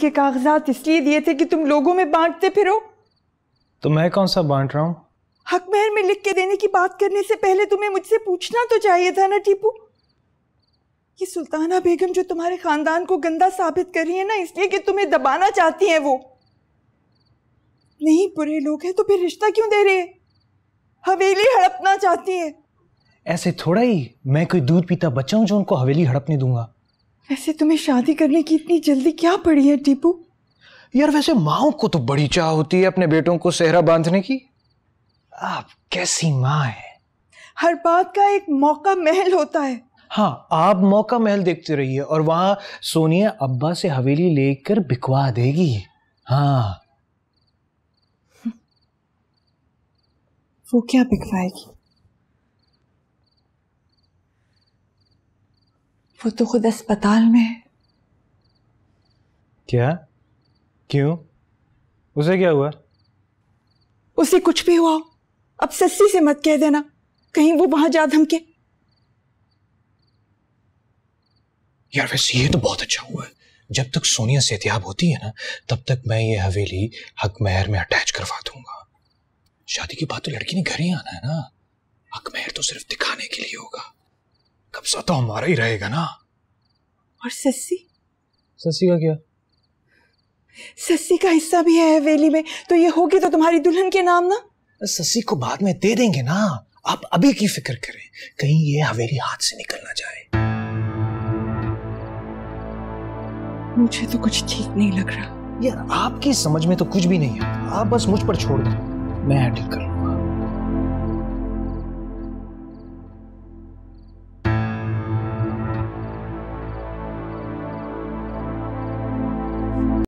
के कागजात इसलिए दिए थे कि तुम लोगों में बांटते फिरो तो मैं कौन सा बांट रहा हूँ हक महर में लिख के देने की बात करने से पहले तुम्हें मुझसे पूछना तो चाहिए था ना टीपू ये सुल्ताना बेगम जो तुम्हारे खानदान को गंदा साबित कर रही है ना इसलिए कि तुम्हें दबाना चाहती है वो नहीं बुरे लोग हैं तो फिर रिश्ता क्यों दे रहे हैं हवेली हड़पना चाहती है ऐसे थोड़ा ही मैं कोई दूध पीता बच्चा हूं जो उनको हवेली हड़पने दूंगा वैसे तुम्हें शादी करने की इतनी जल्दी क्या पड़ी है टीपू यार वैसे माओ को तो बड़ी चाह होती है अपने बेटों को सेहरा बांधने की आप कैसी माँ है हर बात का एक मौका महल होता है हाँ आप मौका महल देखते रहिए और वहां सोनिया अब्बा से हवेली लेकर बिकवा देगी हाँ वो क्या बिकवाएगी वो तो खुद अस्पताल में है क्या क्यों उसे क्या हुआ उसे कुछ भी हुआ अब सस्ती से मत कह देना कहीं वो वहां जा धमके यार वैसे ये तो बहुत अच्छा हुआ है जब तक सोनिया सेहतियाब होती है ना तब तक मैं ये हवेली हक महर में अटैच करवा दूंगा शादी के बाद तो लड़की ने घर ही आना है ना हक महर तो सिर्फ दिखाने के लिए होगा कब्जा तो हमारा ही रहेगा ना और सस्सी सस्सी का क्या सस्सी का हिस्सा भी है हवेली में तो ये होगी तो तुम्हारी दुल्हन के नाम ना सस्सी को बाद में दे देंगे ना आप अभी की फिक्र करें कहीं ये हवेली हाथ से निकल ना जाए मुझे तो कुछ ठीक नहीं लग रहा यार आपकी समझ में तो कुछ भी नहीं है आप बस मुझ पर छोड़ दो मैं हैंडल कर